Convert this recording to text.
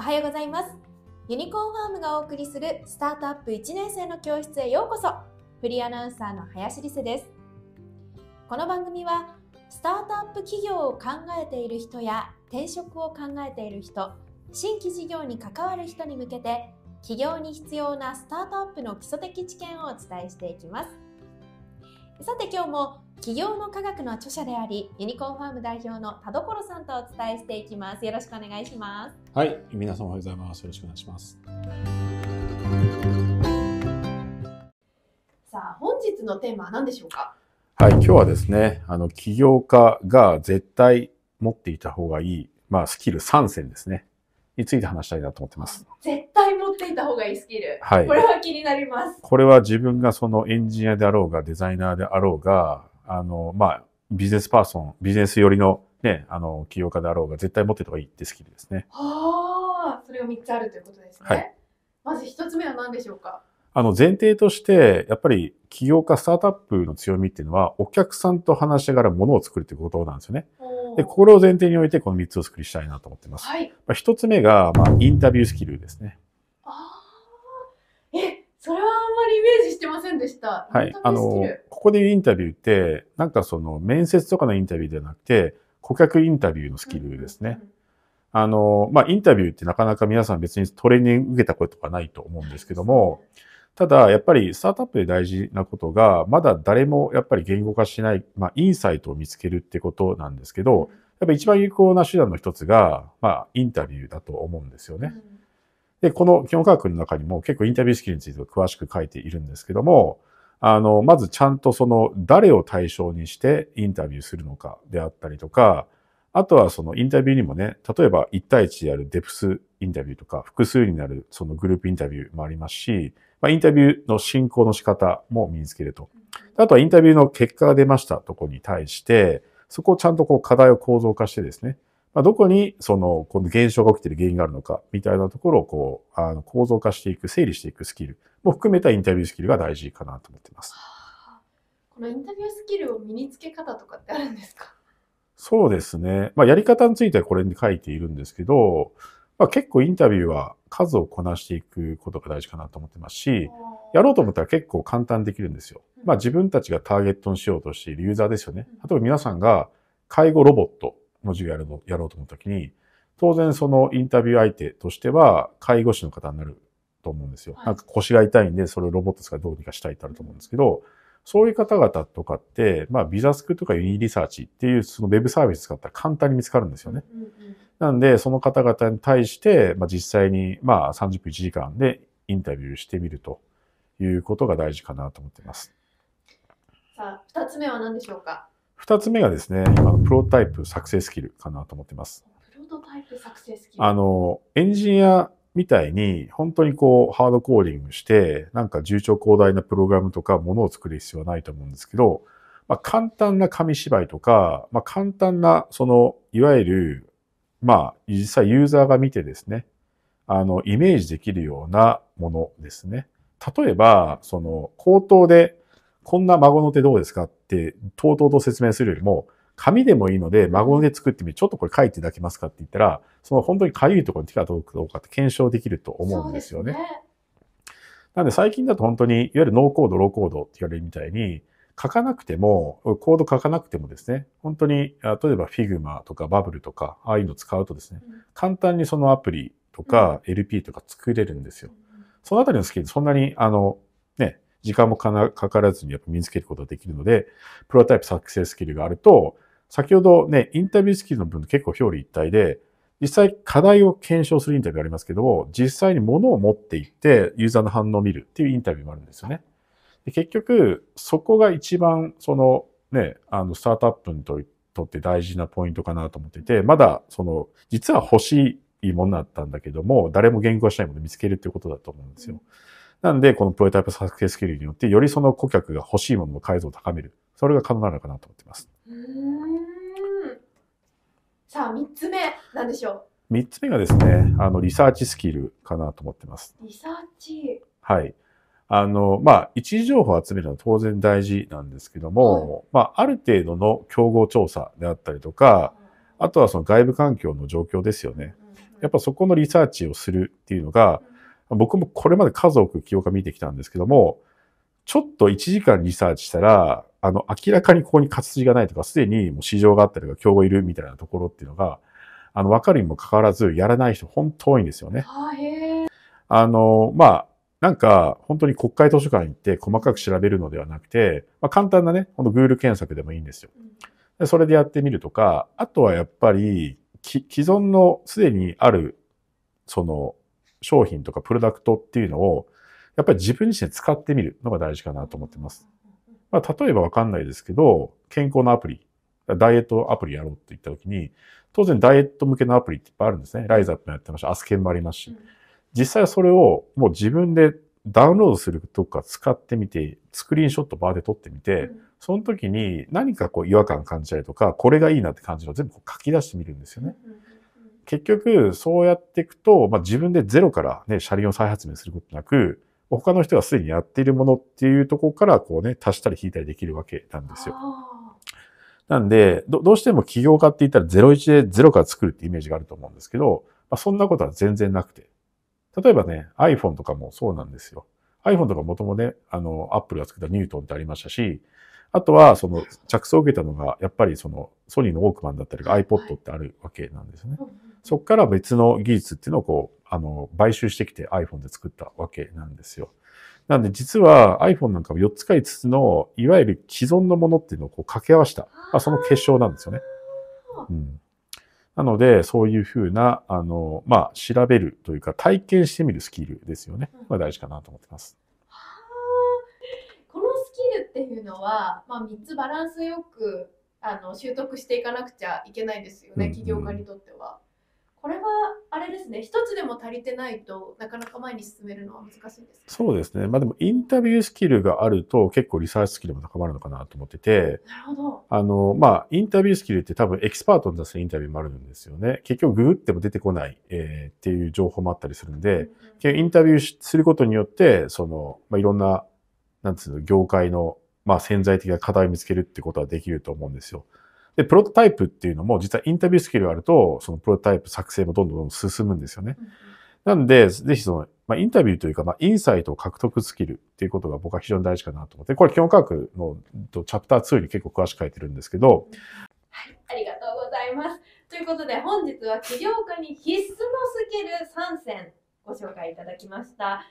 おはようございます。ユニコーンファームがお送りするスタートアップ1年生の教室へようこそ。フリーアナウンサーの林理瀬です。この番組はスタートアップ企業を考えている人や転職を考えている人、新規事業に関わる人に向けて企業に必要なスタートアップの基礎的知見をお伝えしていきます。さて今日も企業の科学の著者でありユニコーンファーム代表の田所さんとお伝えしていきますよろしくお願いしますはい皆さんおはようございますよろしくお願いしますさあ本日のテーマは何でしょうかはい今日はですねあの起業家が絶対持っていた方がいいまあスキル三選ですねについて話したいなと思ってます。絶対持っていた方がいいスキル。はい。これは気になります。これは自分がそのエンジニアであろうが、デザイナーであろうが、あの、まあ、ビジネスパーソン、ビジネス寄りのね、あの、起業家であろうが絶対持ってた方がいいってスキルですね。はあ、それを3つあるということですね。はい、まず1つ目は何でしょうかあの、前提として、やっぱり起業家、スタートアップの強みっていうのは、お客さんと話しながらものを作るということなんですよね。で、これを前提において、この3つを作りしたいなと思ってます。はい。まあ、1つ目が、まあ、インタビュースキルですね。ああ、え、それはあんまりイメージしてませんでした。はい。あの、ここでうインタビューって、なんかその面接とかのインタビューではなくて、顧客インタビューのスキルですね。あの、まあ、インタビューってなかなか皆さん別にトレーニング受けたことがないと思うんですけども、ただ、やっぱりスタートアップで大事なことが、まだ誰もやっぱり言語化しない、まあ、インサイトを見つけるってことなんですけど、やっぱ一番有効な手段の一つが、まあ、インタビューだと思うんですよね。で、この基本科学の中にも結構インタビュースキルについて詳しく書いているんですけども、あの、まずちゃんとその誰を対象にしてインタビューするのかであったりとか、あとはそのインタビューにもね、例えば1対1であるデプスインタビューとか、複数になるそのグループインタビューもありますし、まあ、インタビューの進行の仕方も身につけると。あとはインタビューの結果が出ましたとこに対して、そこをちゃんとこう課題を構造化してですね、まあ、どこにその、この現象が起きている原因があるのか、みたいなところをこう、あの構造化していく、整理していくスキルも含めたインタビュースキルが大事かなと思ってます。このインタビュースキルを身につけ方とかってあるんですかそうですね。まあ、やり方についてはこれに書いているんですけど、まあ、結構インタビューは数をこなしていくことが大事かなと思ってますし、やろうと思ったら結構簡単できるんですよ。まあ、自分たちがターゲットにしようとしているユーザーですよね。例えば皆さんが介護ロボットの授業やろうやろうと思った時に、当然そのインタビュー相手としては、介護士の方になると思うんですよ。なんか腰が痛いんで、それをロボット使いどうにかしたいってあると思うんですけど、そういう方々とかって、まあ、ビザスクとかユニリサーチっていうそのウェブサービス使ったら簡単に見つかるんですよね。なんで、その方々に対して、まあ、実際に、まあ、30分1時間でインタビューしてみるということが大事かなと思っています。さあ、2つ目は何でしょうか二つ目がですね、今のプロタイプ作成スキルかなと思ってます。プロトタイプ作成スキルあの、エンジニアみたいに、本当にこう、ハードコーディングして、なんか重長広大なプログラムとかものを作る必要はないと思うんですけど、まあ、簡単な紙芝居とか、まあ、簡単な、その、いわゆる、まあ、実際ユーザーが見てですね、あの、イメージできるようなものですね。例えば、その、口頭でこんな孫の手どうですかって、とうとうと説明するよりも、紙でもいいので、孫で作ってみて、ちょっとこれ書いていただけますかって言ったら、その本当にかゆいところに手が届くかどうかって検証できると思うんですよね。ねなんで最近だと本当に、いわゆるノーコード、ローコードって言われるみたいに、書かなくても、コード書かなくてもですね、本当に、例えば Figma とかバブルとか、ああいうの使うとですね、うん、簡単にそのアプリとか LP とか作れるんですよ。うん、そのあたりのスキル、そんなに、あの、時間もかからずにやっぱ身につけることができるので、プロタイプ作成スキルがあると、先ほどね、インタビュースキルの分結構表裏一体で、実際課題を検証するインタビューがありますけど実際に物を持っていってユーザーの反応を見るっていうインタビューもあるんですよね。で結局、そこが一番、そのね、あの、スタートアップにとって大事なポイントかなと思っていて、まだ、その、実は欲しいものだったんだけども、誰も言語化しないものを見つけるっていうことだと思うんですよ。うんなんで、このプロトタイプ作成スキルによって、よりその顧客が欲しいものの解像を高める。それが可能なのかなと思ってます。さあ、三つ目、なんでしょう。三つ目がですね、あの、リサーチスキルかなと思ってます。リサーチはい。あの、まあ、一時情報を集めるのは当然大事なんですけども、はい、まあ、ある程度の競合調査であったりとか、あとはその外部環境の状況ですよね。やっぱそこのリサーチをするっていうのが、うん僕もこれまで数多く記憶家見てきたんですけども、ちょっと1時間リサーチしたら、あの、明らかにここに活字がないとか、すでにもう市場があったりとか、競合いるみたいなところっていうのが、あの、わかるにもかかわらず、やらない人、本当多いんですよね。あの、まあ、なんか、本当に国会図書館行って細かく調べるのではなくて、まあ、簡単なね、ほんと Google 検索でもいいんですよ。でそれでやってみるとか、あとはやっぱり、既存のすでにある、その、商品とかプロダクトっていうのを、やっぱり自分自身使ってみるのが大事かなと思ってます。まあ、例えばわかんないですけど、健康のアプリ、ダイエットアプリやろうって言った時に、当然ダイエット向けのアプリっていっぱいあるんですね。ライザップもやってました。アスケンもありますし。実際それをもう自分でダウンロードするとか使ってみて、スクリーンショットバーで撮ってみて、その時に何かこう違和感感じたりとか、これがいいなって感じのを全部書き出してみるんですよね。結局、そうやっていくと、まあ、自分でゼロからね、車輪を再発明することなく、他の人がすでにやっているものっていうところから、こうね、足したり引いたりできるわけなんですよ。なんでど、どうしても起業家って言ったら01で0から作るってイメージがあると思うんですけど、まあ、そんなことは全然なくて。例えばね、iPhone とかもそうなんですよ。iPhone とかもともね、あの、Apple が作ったニュートンってありましたし、あとは、その、着想を受けたのが、やっぱりその、ソニーのウォークマンだったり、iPod ってあるわけなんですね。はいそこから別の技術っていうのをこう、あの、買収してきて iPhone で作ったわけなんですよ。なんで実は iPhone なんかも4つか5つの、いわゆる既存のものっていうのをこう掛け合わせた、まあ、その結晶なんですよね。うん。なので、そういうふうな、あの、まあ、調べるというか、体験してみるスキルですよね。まあ、大事かなと思ってます。このスキルっていうのは、まあ、3つバランスよく、あの、習得していかなくちゃいけないですよね、企起業家にとっては。これはあれですね、一つでも足りてないとなかなか前に進めるのは難しいです、ね、そうですね、まあ、でもインタビュースキルがあると結構リサーチスキルも高まるのかなと思ってて、なるほどあのまあ、インタビュースキルって多分エキスパートに出すインタビューもあるんですよね。結局ググっても出てこない、えー、っていう情報もあったりするんで、うんうん、インタビューすることによってその、まあ、いろんななんつうの業界の、まあ、潜在的な課題を見つけるってことはできると思うんですよ。で、プロトタイプっていうのも、実はインタビュースキルがあると、そのプロトタイプ作成もどんどんどん進むんですよね。なんで、ぜひその、まあ、インタビューというか、まあ、インサイトを獲得スキルっていうことが僕は非常に大事かなと思って、これ、基本科学のチャプター2に結構詳しく書いてるんですけど、はい、ありがとうございます。ということで、本日は起業家に必須のスキル3選ご紹介いただきました。